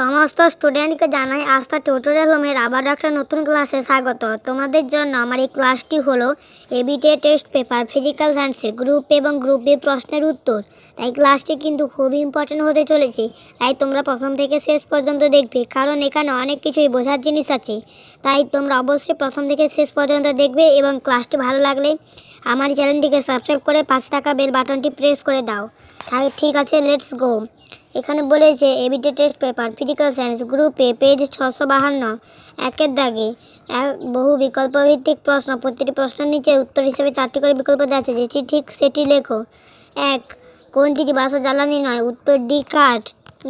সমস্ত স্টুডেন্টকে জানাই আস্থা টিউটোরিয়াল হোমের আবার একটা নতুন ক্লাসে স্বাগত তোমাদের জন্য আমার এই ক্লাসটি হলো এবিটে টেস্ট পেপার ফিজিক্যাল সায়েন্সে গ্রুপ এবং গ্রুপ বি প্রশ্নের উত্তর তাই ক্লাসটি কিন্তু খুবই ইম্পর্টেন্ট হতে চলেছে তাই তোমরা প্রথম থেকে শেষ পর্যন্ত দেখবে কারণ এখানে অনেক কিছুই বোঝার জিনিস আছে তাই তোমরা অবশ্যই প্রথম থেকে শেষ পর্যন্ত দেখবে এবং ক্লাসটি ভালো লাগলে আমার চ্যানেলটিকে সাবস্ক্রাইব করে পাঁচ টাকা বেল বাটনটি প্রেস করে দাও তাই ঠিক আছে লেটস গো এখানে বলেছে ABTA test paper physical science গ্রুপে পেজ ছশো বাহান্ন একের দাগে এক বহু বিকল্প ভিত্তিক প্রশ্ন প্রতিটি প্রশ্নের নিচে উত্তর হিসেবে চারটি করে বিকল্প দেওয়া আছে যেটি ঠিক সেটি লেখো এক কোনটি বাসা জ্বালানি নয় উত্তর ডি কাঠ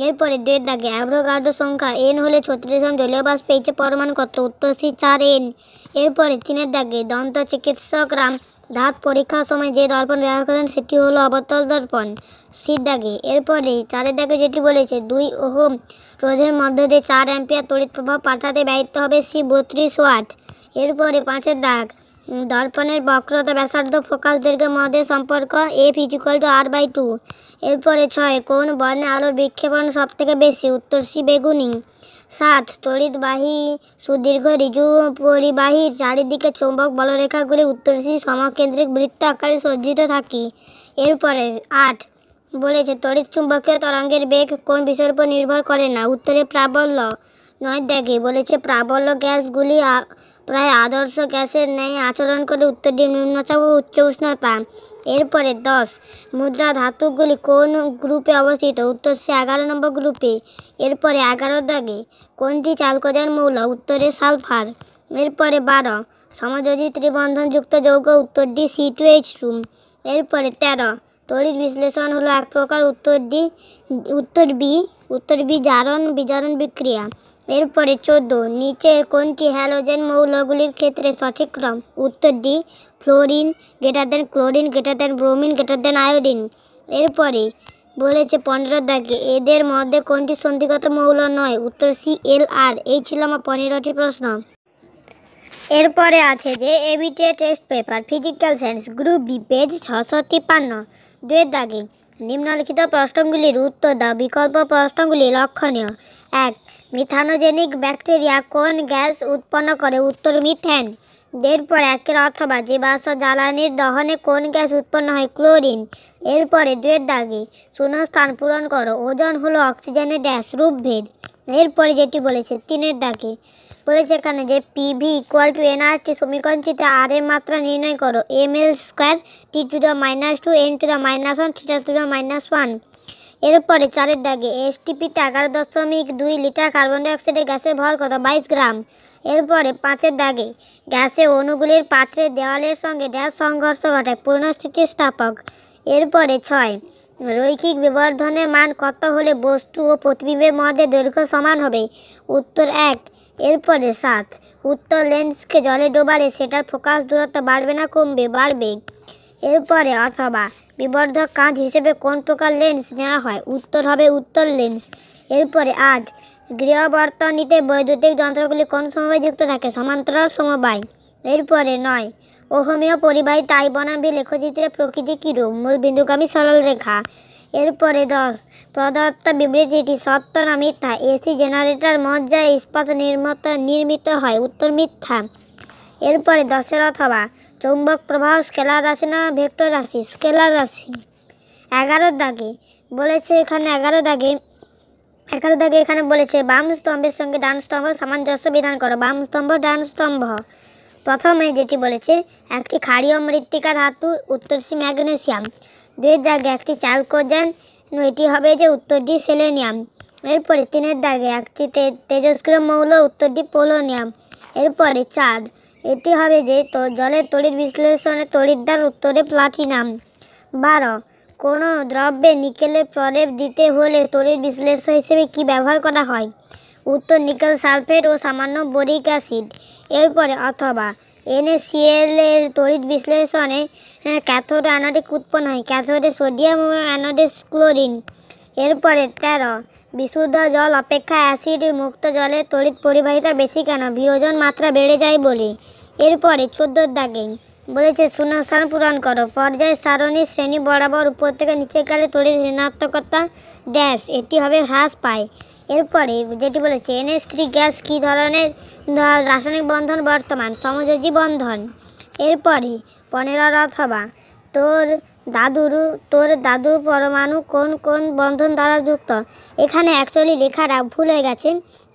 এরপরে দুয়ের দাগে অ্যাভ্রোগাড্রো সংখ্যা এন হলে ছত্রিশ জন জলীয় বাস পেয়েছে পরমাণু কত উত্তর সি চার এন এরপরে তিনের দাগে দন্ত চিকিৎসকরা দাঁত পরীক্ষার সময় যে দর্পণ ব্যবহার করেন সেটি হলো অবতল দর্পণ শীত দাগে এরপরে চারের দাগে যেটি বলেছে দুই ওহম রোধের মধ্য দিয়ে চার অ্যাম্পিয়ার তড়িৎ প্রভাব পাঠাতে ব্যয়িত হবে সি বত্রিশ ওয়াট এরপরে পাঁচের দাগ দর্পণের বক্রতা ব্যাসার্ধ ফোকাস দৈর্ঘ্যের মধ্যে সম্পর্ক এ physical to R by two এরপরে ছয় কোন বর্ণে আলোর বিক্ষেপণ সবথেকে বেশি উত্তর সি বেগুনি সাত তড়িৎবাহী সুদীর্ঘ রিজু পরিবাহীর চারিদিকে চৌম্বক বলরেখাগুলি সি সমকেন্দ্রিক বৃত্ত আকারে সজ্জিত থাকে এরপরে আট বলেছে তড়িৎ চুম্বকীয় তরঙ্গের বেগ কোন বিষয়ের উপর নির্ভর করে না উত্তরে প্রাবল্য নয় দেখে বলেছে প্রাবল্য গ্যাসগুলি প্রায় আদর্শ গ্যাসের ন্যায় আচরণ করে উত্তর দিয়ে নিম্নচাপ ও উচ্চ উষ্ণতা এরপরে দশ মুদ্রা ধাতুগুলি কোন গ্রুপে অবস্থিত উত্তর সে এগারো নম্বর গ্রুপে এরপরে এগারো দাগে কোনটি চালকোজার মৌল উত্তরে সালফার এরপরে বারো সমযোজী ত্রিবন্ধনযুক্ত যৌগ উত্তর D C two H two এরপরে তেরো তড়িৎ বিশ্লেষণ হলো এক প্রকার উত্তর ডি উত্তর বি উত্তর বি জারণ বিজারণ বিক্রিয়া এরপরে চোদ্দ নিচে কোনটি হ্যালোজেন মৌলগুলির ক্ষেত্রে সঠিক ক্রম উত্তর D fluorine greater than chlorine greater than bromine greater than iodine এরপরে বলেছে পনেরো দাগে এদের মধ্যে কোনটি সন্ধিগত মৌল নয় উত্তর সি এল আর এই ছিল আমার পনেরোটি প্রশ্ন এরপরে আছে যে ABTA test paper physical science group B page ছশো তিপ্পান্ন দুয়ের দাগে নিম্নলিখিত প্রশ্নগুলির উত্তর দাও বিকল্প প্রশ্নগুলি লক্ষণীয় এক মিথানোজেনিক ব্যাকটেরিয়া কোন গ্যাস উৎপন্ন করে উত্তর মিথেন এরপর একের অথবা জীবাশ্ম জ্বালানির দহনে কোন গ্যাস উৎপন্ন হয় ক্লোরিন এরপরে দুয়ের দাগে শূন্যস্থান পূরণ করো ওজন হলো অক্সিজেনের ড্যাস রূপভেদ এরপরে যেটি বলেছে তিনের দাগে বলেছে এখানে যে পিভি ইকুয়াল টু এনআরটি সমীকরণটিতে আর এর মাত্রা নির্ণয় করো M L square T to the minus two N to the minus one theta to the minus one এরপরে চারের দাগে এসটিপিতে এগারো দশমিক দুই লিটার কার্বন ডাইঅক্সাইডের গ্যাসের ভর কত বাইশ গ্রাম এরপরে পাঁচের দাগে গ্যাসে অনুগুলির পাত্রের দেওয়ালের সঙ্গে ড্যাস সংঘর্ষ ঘটায় স্থাপক এরপরে ছয় রৈখিক বিবর্ধনের মান কত হলে বস্তু ও প্রতিবিম্বের মধ্যে দৈর্ঘ্য সমান হবে উত্তর এক এরপরে সাত উত্তর লেন্সকে জলে ডোবালে সেটার ফোকাস দূরত্ব বাড়বে না কমবে বাড়বে এরপরে অথবা বিবর্ধক কাঁচ হিসেবে কোন প্রকার লেন্স নেওয়া হয় উত্তর হবে উত্তর লেন্স এরপরে আজ গৃহবর্তনীতে বৈদ্যুতিক যন্ত্রগুলি কোন সময় যুক্ত থাকে সমান্তরাল সমবায় এরপরে নয় অহমীয় পরিবাহী তাই বনাবি লেখচিত্রের প্রকৃতি কীরূপ মূল বিন্দুগামী সরল রেখা এরপরে দশ প্রদত্ত বিবৃতিটি সত্য না মিথ্যা এসি জেনারেটর মজ্জায় ইস্পাত নির্মত নির্মিত হয় উত্তর মিথ্যা এরপরে দশের অথবা চৌম্বক প্রবাহ স্কেলার রাশি না ভেক্টর রাশি স্কেলার রাশি এগারো দাগে বলেছে এখানে এগারো দাগে এগারো দাগে এখানে বলেছে বাম স্তম্ভের সঙ্গে ডান স্তম্ভ সামঞ্জস্য বিধান করো বাম স্তম্ভ ডান স্তম্ভ প্রথমে যেটি বলেছে একটি ক্ষারীয় মৃত্তিকা ধাতু উত্তর সি ম্যাগনেশিয়াম দুই দাগে একটি চালকোজান এটি হবে যে উত্তরটি সেলেনিয়াম এরপরে তিনের দাগে একটি তেজস্ক্রিয় মৌল উত্তরটি পোলোনিয়াম এরপরে চার এটি হবে যে জলের তড়িৎ বিশ্লেষণে তড়িৎদার উত্তরে প্লাটিনাম বারো কোনো দ্রব্যে নিকেলের প্রলেপ দিতে হলে তড়িৎ বিশ্লেষণ হিসেবে কি ব্যবহার করা হয় উত্তর নিকেল সালফেট ও সামান্য বোরিক অ্যাসিড এরপরে অথবা এনএসিএল এর তড়িৎ বিশ্লেষণে হ্যাঁ, ক্যাথোড অ্যানোডিক উৎপন্ন হয় ক্যাথোডে সোডিয়াম ও অ্যানোডে ক্লোরিন এরপরে তেরো বিশুদ্ধ জল অপেক্ষা অ্যাসিড মুক্ত জলে তড়িৎ পরিবাহিতা বেশি কেন বিয়োজন মাত্রা বেড়ে যায় বলে এরপরে চোদ্দোর দাগে বলেছে শূন্যস্থান পূরণ করো পর্যায় সারণীর শ্রেণী বরাবর উপর থেকে নিচে গেলে তড়িৎ ঋণাত্মকতা ড্যাশ এটি হবে হ্রাস পায় এরপরে যেটি বলেছে এনএস থ্রি গ্যাস কী ধরনের রাসায়নিক বন্ধন বর্তমান সমযোজী বন্ধন এরপরে পনেরো রথ হবা তোর দাদুর তোর দাদুর পরমাণু কোন কোন বন্ধন দ্বারা যুক্ত এখানে অ্যাকচুয়ালি লেখাটা ভুল হয়ে গেছে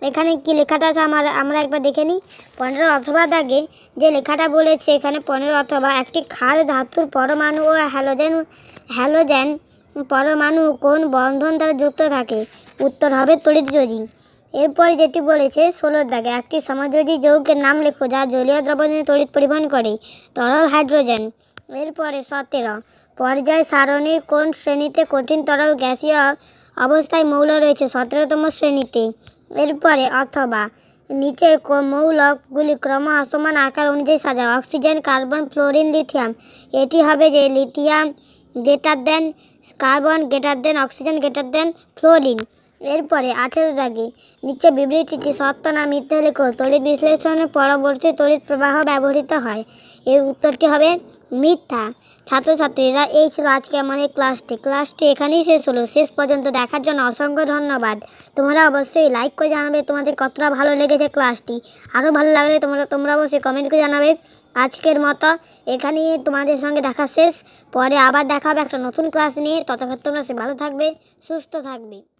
এখানে কি লেখাটা আছে আমার আমরা একবার দেখে নিই পনেরো অথবা দাগে যে লেখাটা বলেছে এখানে পনেরো অথবা একটি খার ধাতুর পরমাণু ও হ্যালোজেন হ্যালোজেন পরমাণু কোন বন্ধন দ্বারা যুক্ত থাকে উত্তর হবে তড়িৎ যোজিং এরপরে যেটি বলেছে ষোলোর দাগে একটি সমাজযোজী যৌগের নাম লেখো যা জলীয় দ্রবণে তড়িৎ পরিবহন করে তরল হাইড্রোজেন এরপরে সতেরো পর্যায় সারণীর কোন শ্রেণীতে কঠিন তরল গ্যাসীয় অবস্থায় মৌল রয়েছে সতেরোতম শ্রেণীতে এরপরে অথবা নিচের মৌলগুলি আসমান আকার অনুযায়ী সাজা অক্সিজেন কার্বন ফ্লোরিন লিথিয়াম এটি হবে যে lithium greater than carbon greater than oxygen greater than fluorine এরপরে আঠেরো দাগে নিচে বিবৃতিটি সত্য না মিথ্যা লেখ তড়িৎ বিশ্লেষণে পরবর্তী তড়িৎ প্রবাহ ব্যবহৃত হয় এর উত্তরটি হবে মিথ্যা ছাত্রছাত্রীরা এই ছিল আজকে আমাদের ক্লাসটি ক্লাসটি এখানেই শেষ হলো শেষ পর্যন্ত দেখার জন্য অসংখ্য ধন্যবাদ তোমরা অবশ্যই লাইক করে জানাবে তোমাদের কতটা ভালো লেগেছে ক্লাসটি আরও ভালো লাগলে তোমরা তোমরা অবশ্যই কমেন্ট করে জানাবে আজকের মতো এখানেই তোমাদের সঙ্গে দেখা শেষ পরে আবার দেখা হবে একটা নতুন ক্লাস নিয়ে ততক্ষণ তোমরা সে ভালো থাকবে সুস্থ থাকবে